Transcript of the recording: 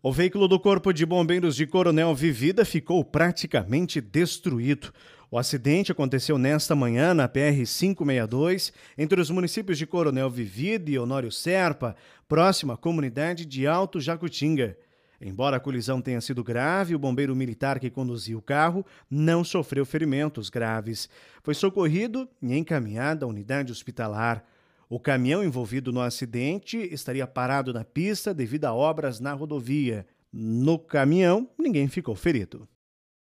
O veículo do Corpo de Bombeiros de Coronel Vivida ficou praticamente destruído. O acidente aconteceu nesta manhã na PR-562, entre os municípios de Coronel Vivida e Honório Serpa, próxima à comunidade de Alto Jacutinga. Embora a colisão tenha sido grave, o bombeiro militar que conduzia o carro não sofreu ferimentos graves. Foi socorrido e encaminhado à unidade hospitalar. O caminhão envolvido no acidente estaria parado na pista devido a obras na rodovia. No caminhão, ninguém ficou ferido.